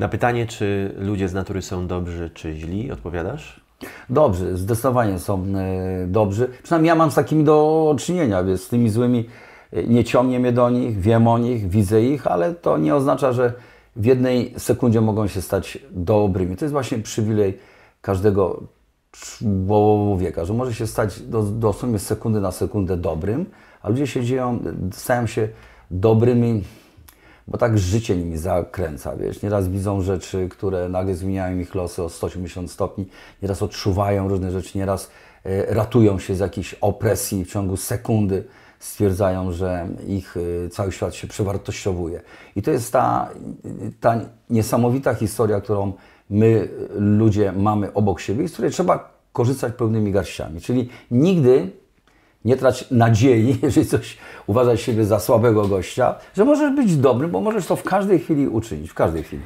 Na pytanie, czy ludzie z natury są dobrzy czy źli, odpowiadasz? Dobrzy, zdecydowanie są e, dobrzy. Przynajmniej ja mam z takimi do czynienia, więc z tymi złymi e, nie ciągnie mnie do nich, wiem o nich, widzę ich, ale to nie oznacza, że w jednej sekundzie mogą się stać dobrymi. To jest właśnie przywilej każdego człowieka, że może się stać do, dosłownie z sekundy na sekundę dobrym, a ludzie się dzieją, e, stają się dobrymi bo tak życie nimi zakręca, wiesz. Nieraz widzą rzeczy, które nagle zmieniają ich losy o 180 stopni, nieraz odczuwają różne rzeczy, nieraz e, ratują się z jakiejś opresji w ciągu sekundy, stwierdzają, że ich e, cały świat się przewartościowuje. I to jest ta, ta niesamowita historia, którą my e, ludzie mamy obok siebie i z której trzeba korzystać pełnymi garściami. Czyli nigdy nie trać nadziei, jeżeli coś uważasz siebie za słabego gościa, że możesz być dobry, bo możesz to w każdej chwili uczynić, w każdej chwili.